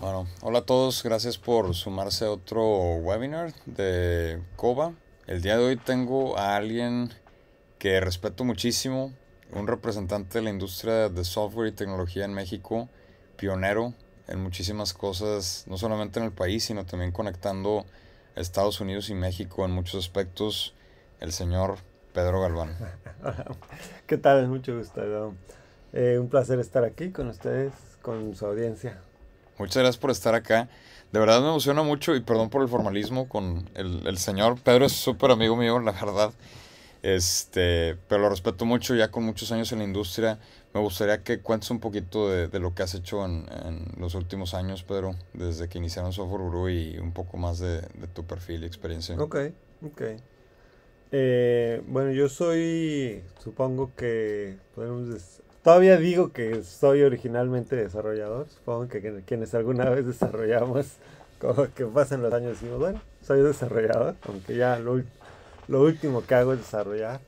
Bueno, hola a todos, gracias por sumarse a otro webinar de COBA. El día de hoy tengo a alguien que respeto muchísimo, un representante de la industria de software y tecnología en México, pionero en muchísimas cosas, no solamente en el país, sino también conectando Estados Unidos y México en muchos aspectos, el señor Pedro Galván. ¿Qué tal? Mucho gusto. Eh, un placer estar aquí con ustedes, con su audiencia. Muchas gracias por estar acá. De verdad me emociona mucho y perdón por el formalismo con el, señor. Pedro es súper amigo mío, la verdad. Este, pero lo respeto mucho, ya con muchos años en la industria. Me gustaría que cuentes un poquito de, lo que has hecho en, los últimos años, Pedro, desde que iniciaron Software Guru y un poco más de, tu perfil y experiencia. Ok, ok. Eh, bueno, yo soy, supongo que podemos Todavía digo que soy originalmente desarrollador. Supongo que quienes alguna vez desarrollamos, como que pasan los años, decimos, bueno, soy desarrollador, aunque ya lo, último que hago es desarrollar.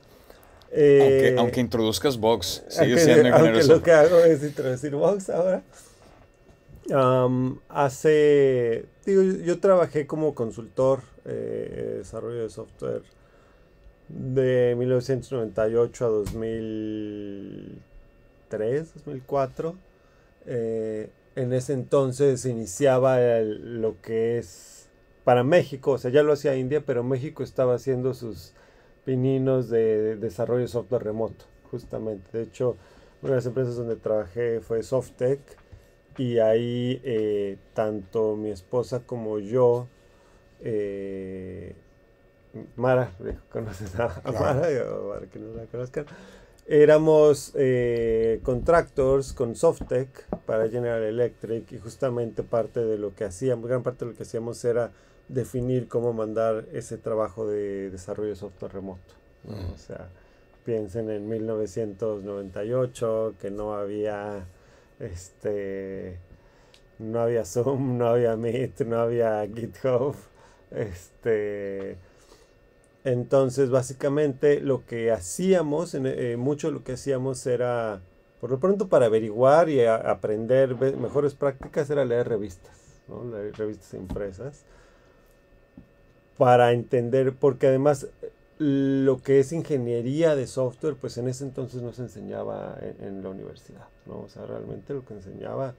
aunque, eh, introduzcas Vox, sigue siendo aunque lo que hago es introducir Vox ahora. Um, hace, yo trabajé como consultor de eh, desarrollo de software de 1998 a 2000 2004. Eh, en ese entonces iniciaba lo que es para México, o sea, ya lo hacía India, pero México estaba haciendo sus pininos de, desarrollo de software remoto, justamente. De hecho, una de las empresas donde trabajé fue SoftTech y ahí eh, tanto mi esposa como yo, eh, Mara, conoces a, Mara, para que no la conozcan, éramos eh, contractors con Softec para General Electric y justamente parte de lo que hacíamos, gran parte de lo que hacíamos era definir cómo mandar ese trabajo de desarrollo de software remoto. Mm. O sea, piensen en 1998 que no había este no había Zoom, no había Meet, no había GitHub, este entonces, básicamente lo que hacíamos, eh, mucho lo que hacíamos era, por lo pronto para averiguar y aprender mejores prácticas, era leer revistas, ¿no? leer revistas impresas, para entender, porque además eh, lo que es ingeniería de software, pues en ese entonces no se enseñaba en, la universidad, ¿no? O sea, realmente lo que enseñaba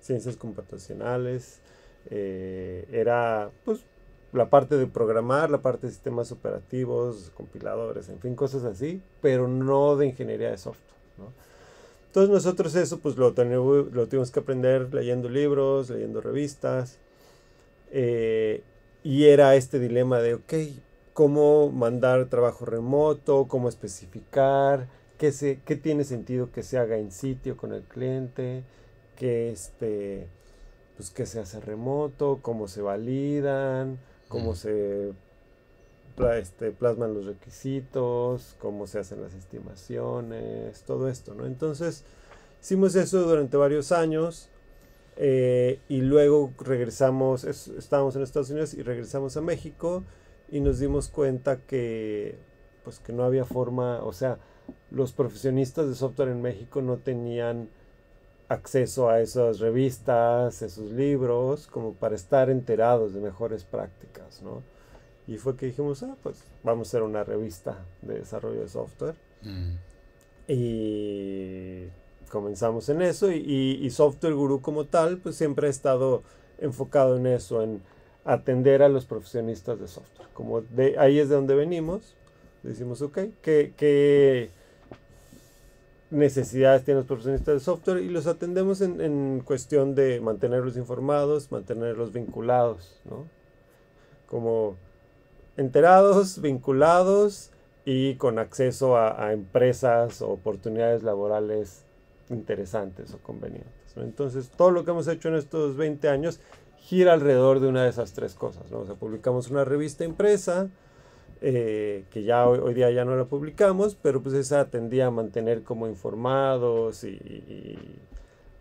ciencias computacionales eh, era, pues, la parte de programar, la parte de sistemas operativos, compiladores, en fin, cosas así, pero no de ingeniería de software. Entonces nosotros eso pues lo, tuvimos que aprender leyendo libros, leyendo revistas, eh, y era este dilema de, ok, ¿cómo mandar trabajo remoto? ¿Cómo especificar? ¿Qué, qué tiene sentido que se haga en sitio con el cliente? ¿Qué este, pues, que se hace remoto? ¿Cómo se validan? cómo se este, plasman los requisitos, cómo se hacen las estimaciones, todo esto, ¿no? Entonces, hicimos eso durante varios años eh, y luego regresamos, estábamos en Estados Unidos y regresamos a México y nos dimos cuenta que, pues, que no había forma, o sea, los profesionistas de software en México no tenían acceso a esas revistas, esos libros, como para estar enterados de mejores prácticas, ¿no? Y fue que dijimos, ah, pues vamos a hacer una revista de desarrollo de software. Mm. Y comenzamos en eso y, y, Software Guru como tal, pues siempre ha estado enfocado en eso, en atender a los profesionistas de software. Como de, ahí es de donde venimos, decimos, ok, ¿qué, que qué necesidades tienen los profesionistas del software y los atendemos en, cuestión de mantenerlos informados, mantenerlos vinculados, ¿no? Como enterados, vinculados y con acceso a, empresas o oportunidades laborales interesantes o convenientes. Entonces, todo lo que hemos hecho en estos 20 años gira alrededor de una de esas tres cosas. ¿no? O sea, publicamos una revista impresa, eh, que ya hoy, día ya no la publicamos, pero pues esa tendía a mantener como informados y,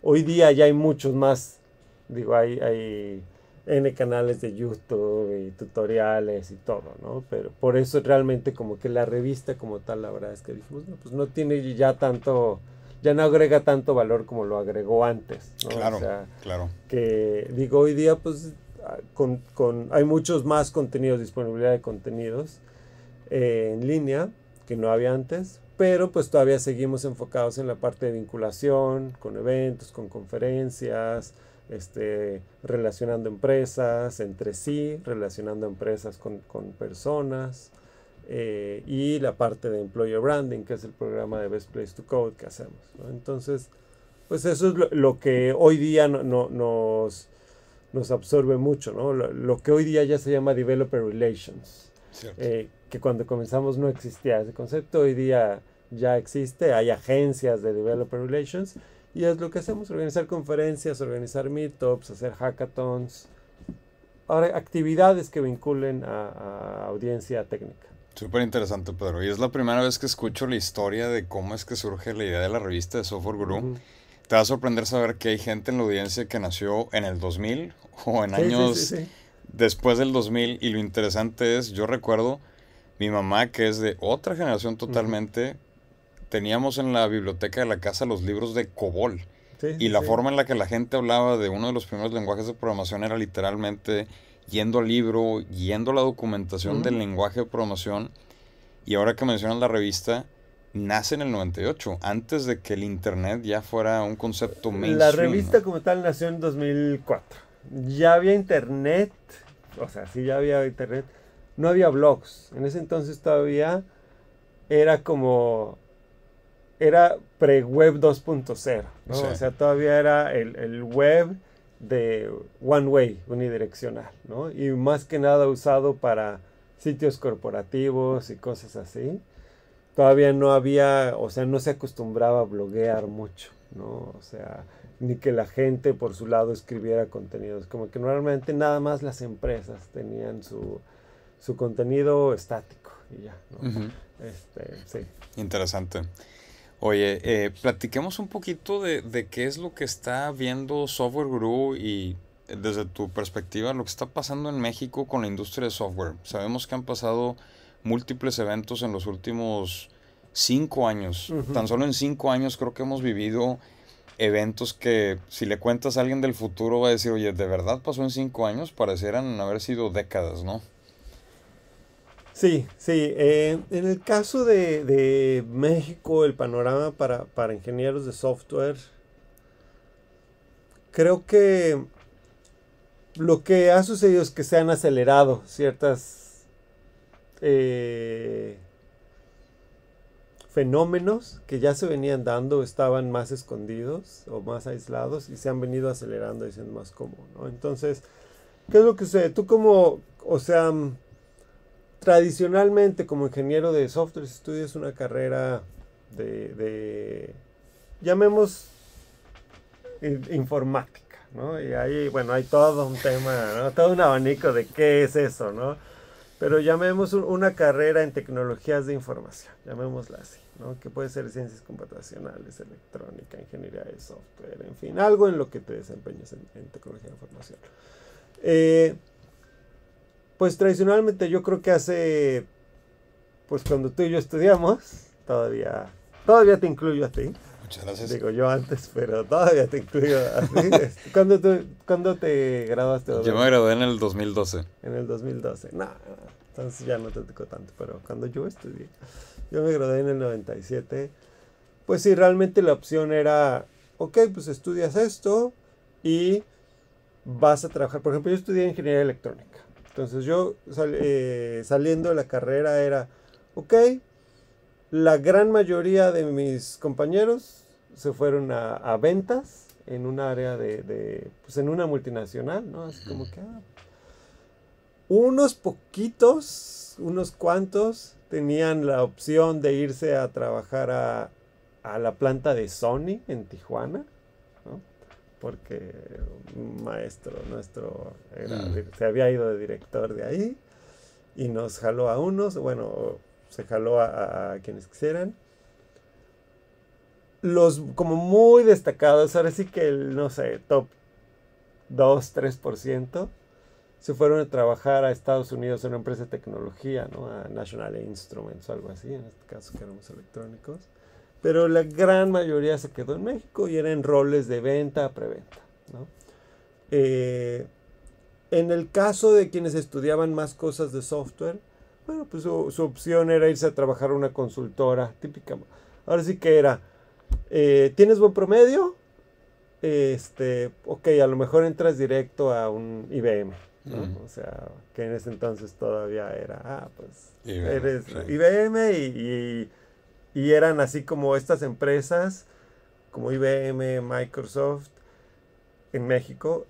hoy día ya hay muchos más, digo, hay, hay N canales de YouTube y tutoriales y todo, ¿no? Pero por eso realmente como que la revista como tal, la verdad es que dijimos, no, pues no tiene ya tanto, ya no agrega tanto valor como lo agregó antes, Claro, Que digo, hoy día pues ah, con, hay muchos más contenidos, disponibilidad de contenidos, eh, en línea, que no había antes, pero pues todavía seguimos enfocados en la parte de vinculación, con eventos, con conferencias, este, relacionando empresas entre sí, relacionando empresas con, personas. Eh, y la parte de Employer Branding, que es el programa de Best Place to Code que hacemos. Entonces, pues eso es lo, que hoy día nos, nos absorbe mucho, Lo, que hoy día ya se llama Developer Relations, que cuando comenzamos no existía ese concepto, hoy día ya existe, hay agencias de Developer Relations y es lo que hacemos, organizar conferencias, organizar meetups, hacer hackathons, ahora actividades que vinculen a, audiencia técnica. Súper interesante, Pedro. Y es la primera vez que escucho la historia de cómo es que surge la idea de la revista de Software Guru. Te va a sorprender saber que hay gente en la audiencia que nació en el 2000 o en años después del 2000. Y lo interesante es, yo recuerdo mi mamá, que es de otra generación totalmente, teníamos en la biblioteca de la casa los libros de COBOL. y la forma en la que la gente hablaba de uno de los primeros lenguajes de programación era literalmente yendo al libro, yendo a la documentación del lenguaje de programación. Y ahora que mencionan la revista, nace en el 98, antes de que el Internet ya fuera un concepto mainstream. La revista como tal nació en 2004. Ya había Internet, o sea, sí ya había Internet, no había blogs. En ese entonces todavía era como era pre-web 2.0, O sea, todavía era el, el, web de one way, unidireccional, ¿no? Y más que nada usado para sitios corporativos y cosas así. Todavía no había, o sea, no se acostumbraba a bloguear mucho, ¿no? O sea, ni que la gente por su lado escribiera contenidos. Como que normalmente nada más las empresas tenían su, su contenido estático y ya. este, sí. Interesante. Oye, eh, platiquemos un poquito de, qué es lo que está viendo Software Guru y eh, desde tu perspectiva lo que está pasando en México con la industria de software. Sabemos que han pasado múltiples eventos en los últimos cinco años. Tan solo en cinco años creo que hemos vivido eventos que si le cuentas a alguien del futuro va a decir, oye, de verdad pasó en cinco años, parecieran haber sido décadas, ¿no? Sí, sí. Eh, en el caso de, México, el panorama para, ingenieros de software, creo que lo que ha sucedido es que se han acelerado ciertas eh, fenómenos que ya se venían dando, estaban más escondidos o más aislados y se han venido acelerando y siendo más común. ¿no? Entonces, ¿qué es lo que sucede? Tú como, o sea, tradicionalmente como ingeniero de software estudias una carrera de, llamemos eh, informática, ¿no? Y ahí, bueno, hay todo un tema, Todo un abanico de qué es eso, ¿no? Pero llamemos una carrera en tecnologías de información, llamémosla así, ¿no? Que puede ser ciencias computacionales, electrónica, ingeniería de software, en fin, algo en lo que te desempeñes en, tecnología de información. Eh, pues tradicionalmente yo creo que hace, pues cuando tú y yo estudiamos, todavía, todavía te incluyo a ti. Muchas gracias. Digo yo antes, pero todavía te incluyo a ti. Cuando tú, cuando te graduaste? Yo me gradué en el 2012. En el 2012, no, entonces ya no te tocó tanto, pero cuando yo estudié, yo me gradué en el 97. Pues sí, realmente la opción era, ok, pues estudias esto y vas a trabajar. Por ejemplo, yo estudié ingeniería electrónica. Entonces yo eh, saliendo de la carrera era, ok, la gran mayoría de mis compañeros se fueron a, ventas en un área de, pues en una multinacional, ¿no? Así como que, ah, unos poquitos, unos cuantos tenían la opción de irse a trabajar a la planta de Sony en Tijuana porque un maestro nuestro mm. se había ido de director de ahí y nos jaló a unos, bueno, se jaló a, quienes quisieran. Los como muy destacados, ahora sí que el, no sé, top 2, 3%, se fueron a trabajar a Estados Unidos en una empresa de tecnología, ¿no? A National Instruments o algo así, en este caso que éramos electrónicos pero la gran mayoría se quedó en México y eran roles de venta a preventa. ¿no? Eh, en el caso de quienes estudiaban más cosas de software, bueno, pues su, opción era irse a trabajar a una consultora típica. Ahora sí que era, eh, ¿tienes buen promedio? Este, ok, a lo mejor entras directo a un IBM, ¿no? O sea, que en ese entonces todavía era, ah, pues IBM, eres IBM y y eran así como estas empresas, como IBM, Microsoft, en México,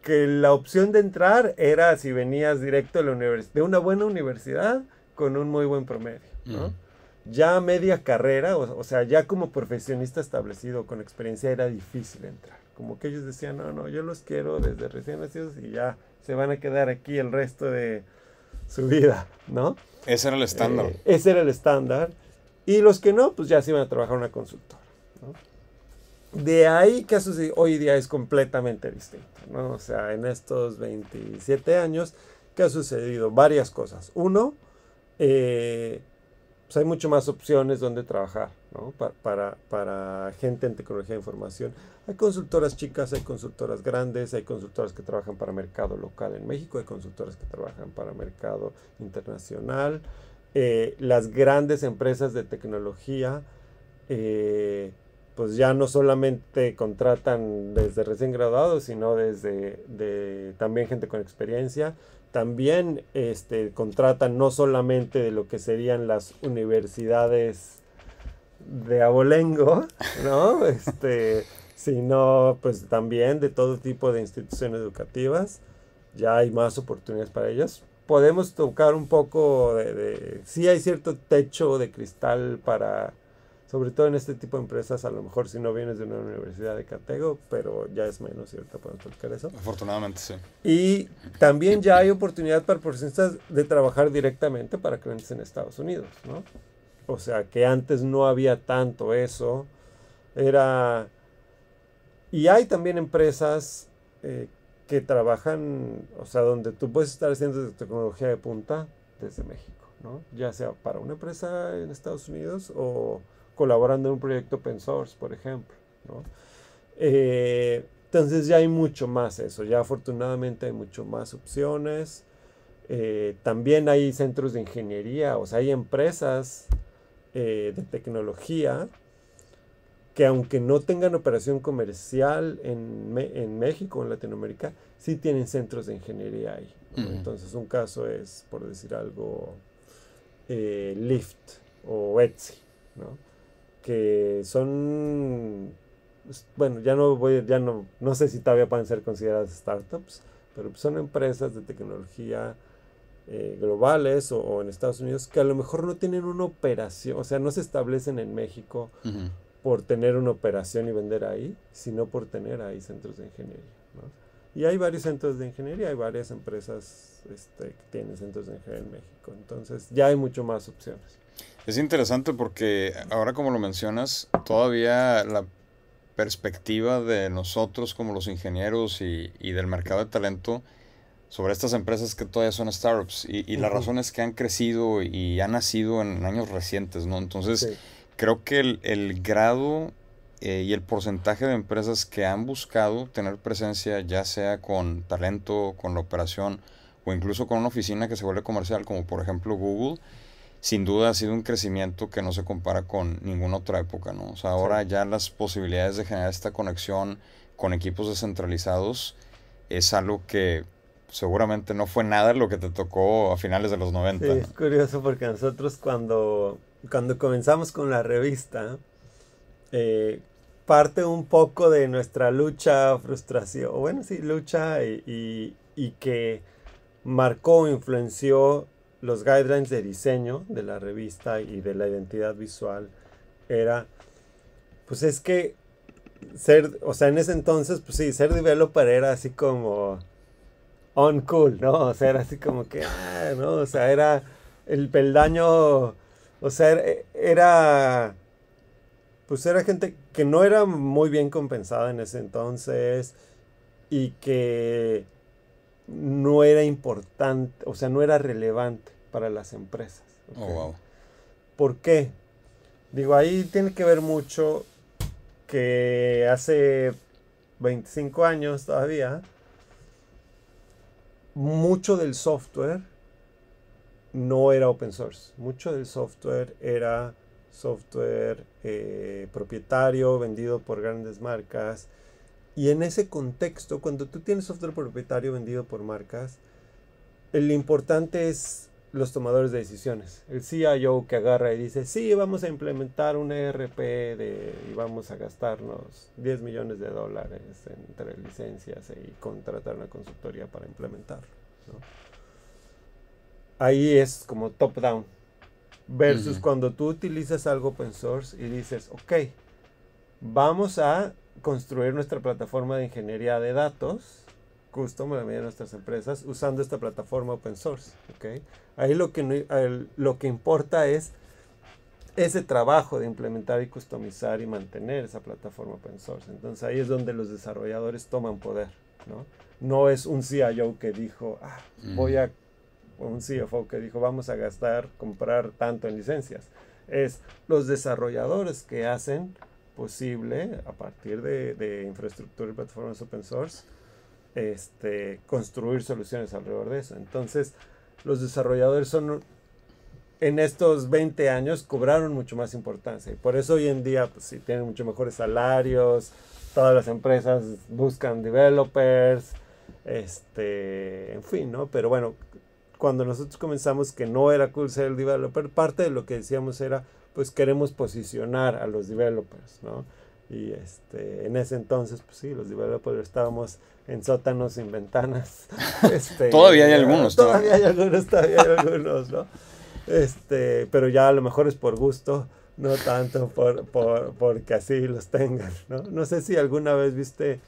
que la opción de entrar era si venías directo de, una buena universidad con un muy buen promedio. Ya media carrera, o, sea, ya como profesionista establecido con experiencia era difícil entrar. Como que ellos decían, no, no, yo los quiero desde recién nacidos y ya se van a quedar aquí el resto de su vida, ¿no? Ese era el estándar. Eh, ese era el estándar. Y los que no, pues ya se iban a trabajar una consultora. De ahí que ha sucedido, hoy día es completamente distinto. ¿no? O sea, en estos 27 años, que ha sucedido? Varias cosas. Uno, eh, pues hay mucho más opciones donde trabajar, Para, para, para, gente en tecnología de información. Hay consultoras chicas, hay consultoras grandes, hay consultoras que trabajan para mercado local en México, hay consultoras que trabajan para mercado internacional, eh, las grandes empresas de tecnología eh, pues ya no solamente contratan desde recién graduados, sino desde también gente con experiencia. También este, contratan no solamente de lo que serían las universidades de abolengo, ¿no? Este, sino pues también de todo tipo de instituciones educativas. Ya hay más oportunidades para ellos podemos tocar un poco de, sí hay cierto techo de cristal para sobre todo en este tipo de empresas a lo mejor si no vienes de una universidad de catego pero ya es menos cierto podemos tocar eso afortunadamente sí y también ya hay oportunidad para profesionistas de trabajar directamente para clientes en Estados Unidos no o sea que antes no había tanto eso era y hay también empresas eh, que trabajan, o sea, donde tú puedes estar haciendo tecnología de punta desde México, ¿no? Ya sea para una empresa en Estados Unidos o colaborando en un proyecto open source, por ejemplo, ¿no? Eh, entonces ya hay mucho más eso, ya afortunadamente hay mucho más opciones. Eh, también hay centros de ingeniería, o sea, hay empresas eh, de tecnología que aunque no tengan operación comercial en, en México, en Latinoamérica, sí tienen centros de ingeniería ahí. Entonces un caso es, por decir algo, eh, Lyft o Etsy, ¿no? que son, pues, bueno, ya no voy, ya no, no sé si todavía pueden ser consideradas startups, pero son empresas de tecnología eh, globales o, en Estados Unidos que a lo mejor no tienen una operación, o sea, no se establecen en México por tener una operación y vender ahí, sino por tener ahí centros de ingeniería. ¿no? Y hay varios centros de ingeniería, hay varias empresas este, que tienen centros de ingeniería en México. Entonces ya hay mucho más opciones. Es interesante porque ahora como lo mencionas, todavía la perspectiva de nosotros como los ingenieros y, del mercado de talento sobre estas empresas que todavía son startups y, y las razones que han crecido y han nacido en años recientes, ¿no? Entonces creo que el, grado eh, y el porcentaje de empresas que han buscado tener presencia, ya sea con talento, con la operación o incluso con una oficina que se vuelve comercial, como por ejemplo Google, sin duda ha sido un crecimiento que no se compara con ninguna otra época, ¿no? O sea, ahora ya las posibilidades de generar esta conexión con equipos descentralizados es algo que seguramente no fue nada lo que te tocó a finales de los 90. es curioso porque nosotros cuando cuando comenzamos con la revista, eh, parte un poco de nuestra lucha, frustración, bueno, sí, lucha y, que marcó, influenció los guidelines de diseño de la revista y de la identidad visual era, pues es que ser, o sea, en ese entonces, pues sí, ser developer era así como on cool, ¿no? O sea, era así como que, ah, ¿no? O sea, era el peldaño o sea, er, eh, era. Pues era gente que no era muy bien compensada en ese entonces y que no era importante, o sea, no era relevante para las empresas. Oh, ¿Por qué? Digo, ahí tiene que ver mucho que hace 25 años todavía, mucho del software no era open source. Mucho del software era software eh, propietario, vendido por grandes marcas. Y en ese contexto, cuando tú tienes software propietario vendido por marcas, el importante es los tomadores de decisiones. El CIO que agarra y dice, sí, vamos a implementar un ERP de, y vamos a gastarnos 10 millones de dólares entre licencias y contratar una consultoría para implementarlo ahí es como top-down. Versus cuando tú utilizas algo open source y dices, ok, vamos a construir nuestra plataforma de ingeniería de datos, custom la medida de nuestras empresas, usando esta plataforma open source. ¿okay? Ahí lo que, lo que importa es ese trabajo de implementar y customizar y mantener esa plataforma open source. Entonces ahí es donde los desarrolladores toman poder. No, no es un CIO que dijo, ah, voy a un CFO que dijo vamos a gastar, comprar tanto en licencias. Es los desarrolladores que hacen posible a partir de, infraestructura y plataformas open source este, construir soluciones alrededor de eso. Entonces, los desarrolladores son en estos 20 años cobraron mucho más importancia y por eso hoy en día pues tienen mucho mejores salarios, todas las empresas buscan developers, este, en fin, ¿no? Pero bueno, cuando nosotros comenzamos que no era cool ser el developer, parte de lo que decíamos era, pues queremos posicionar a los developers, ¿no? Y este, en ese entonces, pues sí, los developers estábamos en sótanos sin ventanas. Este, todavía hay algunos. Todavía, hay algunos, todavía hay algunos, ¿no? Este, pero ya a lo mejor es por gusto, no tanto por, porque así los tengan, ¿no? No sé si alguna vez viste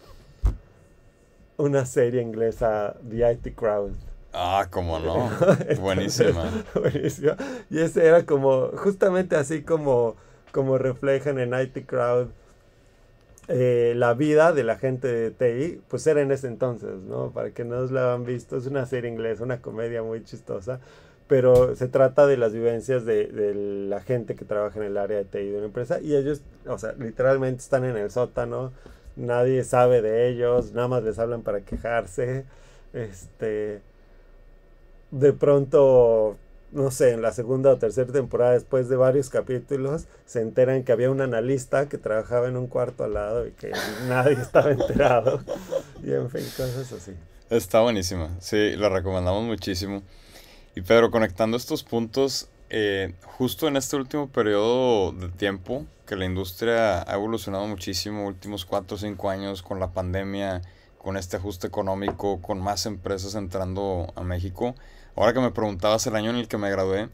una serie inglesa, The IT Crowd. Ah, como no. Buenísima. Buenísima. Y ese era como, justamente así como, como reflejan en IT Crowd eh, la vida de la gente de TI, pues era en ese entonces, ¿no? Para que no lo hayan visto, es una serie inglesa, una comedia muy chistosa, pero se trata de las vivencias de, de la gente que trabaja en el área de TI de una empresa y ellos, o sea, literalmente están en el sótano, nadie sabe de ellos, nada más les hablan para quejarse, este de pronto, no sé, en la segunda o tercera temporada, después de varios capítulos, se enteran que había un analista que trabajaba en un cuarto al lado y que nadie estaba enterado. Y en fin, cosas así. Está buenísima, sí, la recomendamos muchísimo. Y Pedro, conectando estos puntos, eh, justo en este último periodo de tiempo, que la industria ha evolucionado muchísimo, últimos cuatro o cinco años con la pandemia, con este ajuste económico, con más empresas entrando a México, ahora que me preguntabas el año en el que me gradué,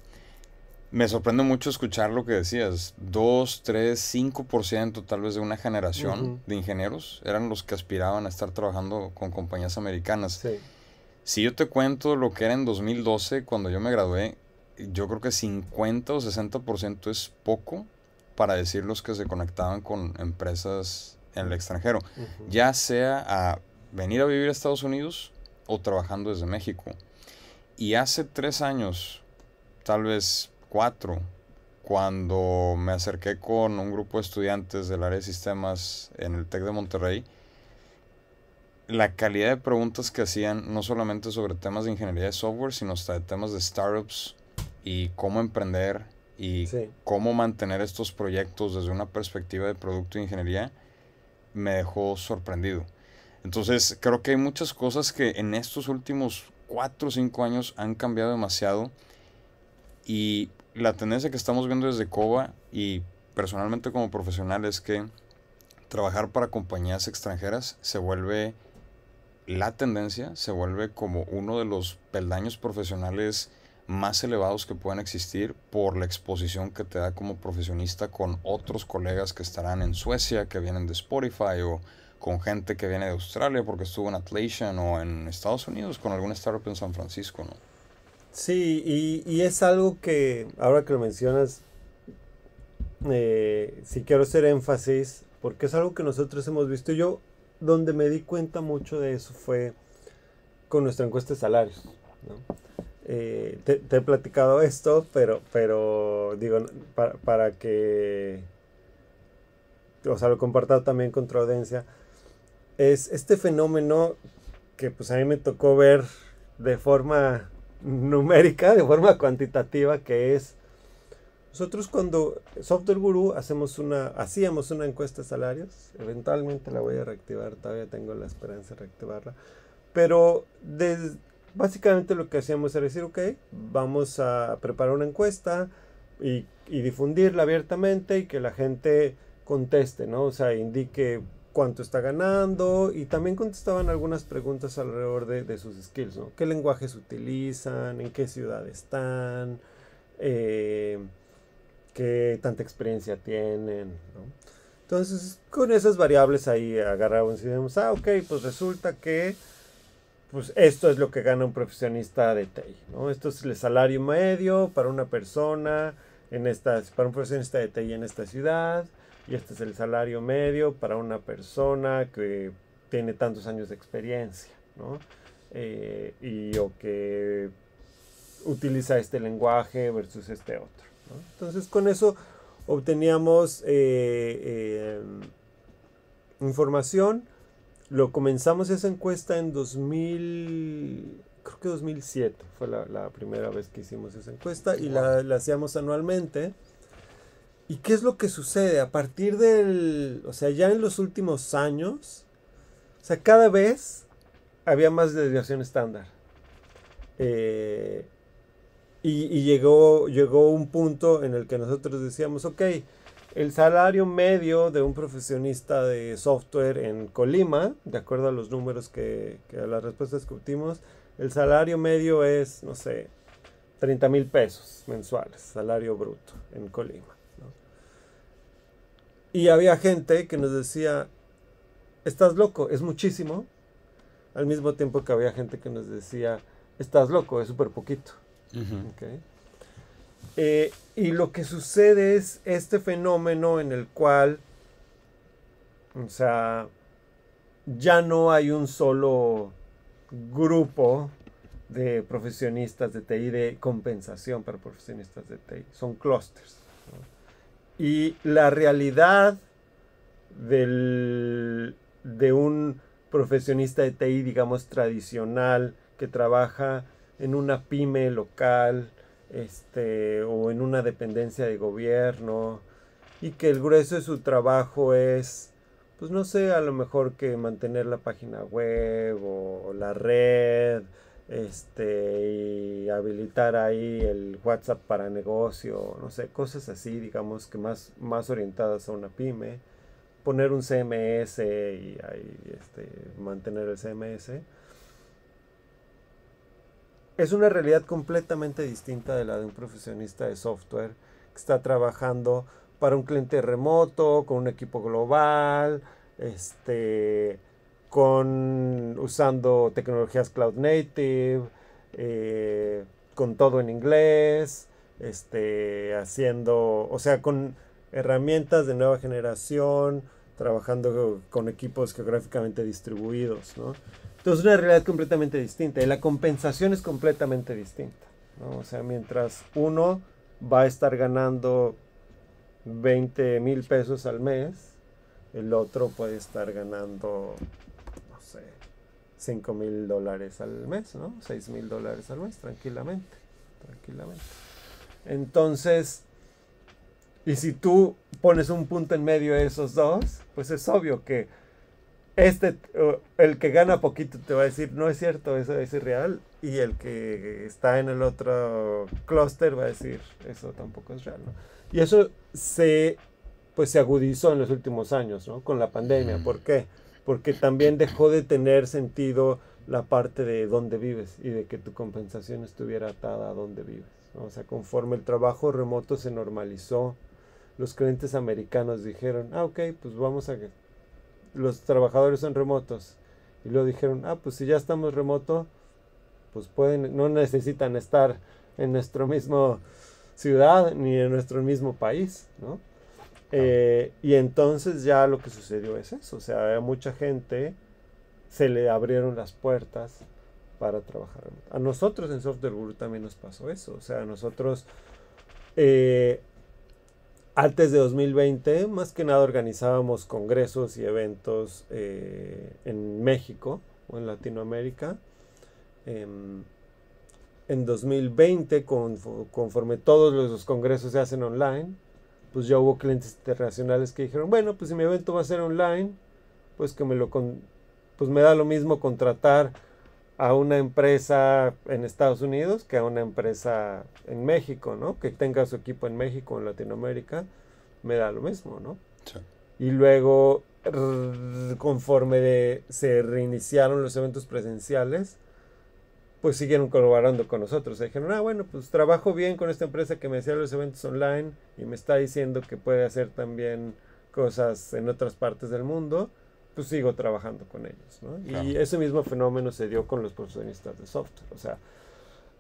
me sorprende mucho escuchar lo que decías. 2, 3, 5% tal vez de una generación de ingenieros eran los que aspiraban a estar trabajando con compañías americanas. Si yo te cuento lo que era en 2012 cuando yo me gradué, yo creo que 50 o 60% es poco para decir los que se conectaban con empresas en el extranjero, ya sea a venir a vivir a Estados Unidos o trabajando desde México. Y hace tres años, tal vez cuatro, cuando me acerqué con un grupo de estudiantes del área de sistemas en el TEC de Monterrey, la calidad de preguntas que hacían, no solamente sobre temas de ingeniería de software, sino hasta de temas de startups y cómo emprender y cómo mantener estos proyectos desde una perspectiva de producto e ingeniería, me dejó sorprendido. Entonces, creo que hay muchas cosas que en estos últimos 4 o 5 años han cambiado demasiado y la tendencia que estamos viendo desde COBA y personalmente como profesional es que trabajar para compañías extranjeras se vuelve la tendencia, se vuelve como uno de los peldaños profesionales más elevados que pueden existir por la exposición que te da como profesionista con otros colegas que estarán en Suecia, que vienen de Spotify o con gente que viene de Australia porque estuvo en Atlassian o en Estados Unidos con alguna startup en San Francisco, ¿no? Sí, y, es algo que ahora que lo mencionas, si eh, sí quiero hacer énfasis porque es algo que nosotros hemos visto. Yo, donde me di cuenta mucho de eso fue con nuestra encuesta de salarios. ¿no? Eh, te, he platicado esto, pero, pero digo, para, para que, o sea, lo he compartido también con tu audiencia es este fenómeno que pues a mí me tocó ver de forma numérica, de forma cuantitativa, que es nosotros cuando Software Guru hacemos una, hacíamos una encuesta de salarios, eventualmente la voy a reactivar, todavía tengo la esperanza de reactivarla, pero básicamente lo que hacíamos era decir, ok, vamos a preparar una encuesta y, y difundirla abiertamente y que la gente conteste, ¿no? O sea, indique cuánto está ganando y también contestaban algunas preguntas alrededor de, sus skills, ¿no? ¿Qué lenguajes utilizan? ¿En qué ciudad están? Eh, ¿Qué tanta experiencia tienen? Entonces, con esas variables ahí agarramos y decimos, ah, ok, pues resulta que pues esto es lo que gana un profesionista de TI, ¿no? Esto es el salario medio para una persona en esta, para un profesionista de TI en esta ciudad y este es el salario medio para una persona que tiene tantos años de experiencia, ¿no? Eh, y o que utiliza este lenguaje versus este otro. ¿no? Entonces con eso obteníamos eh, eh, información. Lo comenzamos esa encuesta en 2000, creo que 2007 fue la, primera vez que hicimos esa encuesta y la, la hacíamos anualmente. ¿Y qué es lo que sucede? A partir del, o sea, ya en los últimos años, o sea, cada vez había más desviación estándar. Eh, y, llegó, llegó un punto en el que nosotros decíamos, ok, el salario medio de un profesionista de software en Colima, de acuerdo a los números que, a las respuestas que el salario medio es, no sé, 30 mil pesos mensuales, salario bruto en Colima. Y había gente que nos decía, estás loco, es muchísimo. Al mismo tiempo que había gente que nos decía, estás loco, es súper poquito. Eh, y lo que sucede es este fenómeno en el cual, o sea, ya no hay un solo grupo de profesionistas de TI, de compensación para profesionistas de TI. Son clusters y la realidad del, de un profesionista de TI, digamos, tradicional, que trabaja en una pyme local este, o en una dependencia de gobierno y que el grueso de su trabajo es, pues no sé, a lo mejor que mantener la página web o la red este y habilitar ahí el WhatsApp para negocio, no sé, cosas así, digamos que más, más orientadas a una pyme, poner un CMS y ahí, este, mantener el CMS. Es una realidad completamente distinta de la de un profesionista de software que está trabajando para un cliente remoto, con un equipo global, este, con usando tecnologías cloud native, eh, con todo en inglés, este, haciendo, o sea, con herramientas de nueva generación, trabajando con equipos geográficamente distribuidos, ¿no? Entonces una realidad completamente distinta y la compensación es completamente distinta, O sea, mientras uno va a estar ganando 20 mil pesos al mes, el otro puede estar ganando 5 mil dólares al mes, ¿no? 6 mil dólares al mes, tranquilamente, tranquilamente. Entonces, y si tú pones un punto en medio de esos dos, pues es obvio que este, uh, el que gana poquito te va a decir, no es cierto, eso es irreal, y el que está en el otro clúster va a decir, eso tampoco es real, ¿no? Y eso se, pues se agudizó en los últimos años, ¿no? Con la pandemia, mm. ¿por qué? porque también dejó de tener sentido la parte de dónde vives y de que tu compensación estuviera atada a dónde vives. O sea, conforme el trabajo remoto se normalizó, los clientes americanos dijeron, ah, ok, pues vamos a... Los trabajadores son remotos. Y luego dijeron, ah, pues si ya estamos remoto, pues pueden, no necesitan estar en nuestro mismo ciudad ni en nuestro mismo país, ¿no? Eh, y entonces ya lo que sucedió es eso, o sea, a mucha gente se le abrieron las puertas para trabajar. A nosotros en Software Guru también nos pasó eso, o sea, nosotros eh, antes de 2020 más que nada organizábamos congresos y eventos eh, en México o en Latinoamérica. Em, en 2020, conforme todos los congresos se hacen online, pues ya hubo clientes internacionales que dijeron, bueno, pues si mi evento va a ser online, pues que me lo con, pues me da lo mismo contratar a una empresa en Estados Unidos que a una empresa en México, ¿no? Que tenga su equipo en México, en Latinoamérica, me da lo mismo, ¿no? Y luego, conforme se reiniciaron los eventos presenciales, pues siguieron colaborando con nosotros. Se dijeron, ah, bueno, pues trabajo bien con esta empresa que me hacía los eventos online y me está diciendo que puede hacer también cosas en otras partes del mundo, pues sigo trabajando con ellos. Y ese mismo fenómeno se dio con los profesionistas de software. O sea,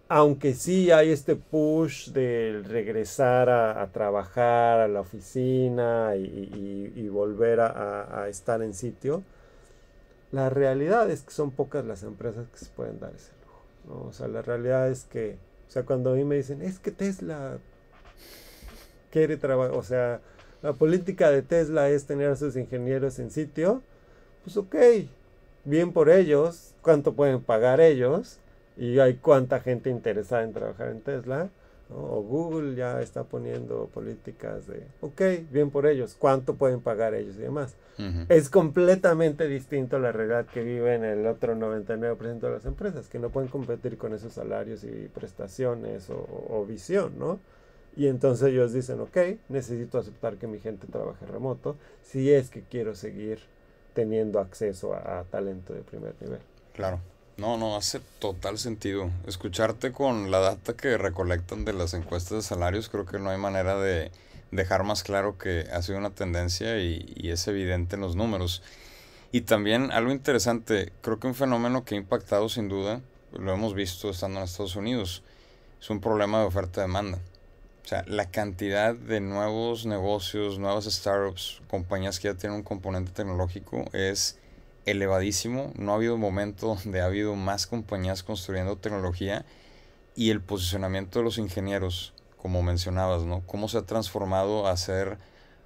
aunque sí hay este push de regresar a, trabajar a la oficina y, volver a, estar en sitio, la realidad es que son pocas las empresas que se pueden dar ese o sea, la realidad es que, o sea, cuando a mí me dicen, es que Tesla quiere trabajar, o sea, la política de Tesla es tener a sus ingenieros en sitio, pues ok, bien por ellos, cuánto pueden pagar ellos y hay cuánta gente interesada en trabajar en Tesla. O Google ya está poniendo políticas de, ok, bien por ellos, cuánto pueden pagar ellos y demás. Es completamente distinto a la realidad que vive en el otro 99% de las empresas, que no pueden competir con esos salarios y prestaciones o, visión, ¿no? Y entonces ellos dicen, ok, necesito aceptar que mi gente trabaje remoto si es que quiero seguir teniendo acceso a talento de primer nivel. Claro. No, no, hace total sentido. Escucharte con la data que recolectan de las encuestas de salarios, creo que no hay manera de dejar más claro que ha sido una tendencia y, es evidente en los números. Y también algo interesante, creo que un fenómeno que ha impactado sin duda, lo hemos visto estando en Estados Unidos, es un problema de oferta-demanda. O sea, la cantidad de nuevos negocios, nuevas startups, compañías que ya tienen un componente tecnológico es elevadísimo. No ha habido un momento donde ha habido más compañías construyendo tecnología y el posicionamiento de los ingenieros, como mencionabas, ¿no? Cómo se ha transformado a ser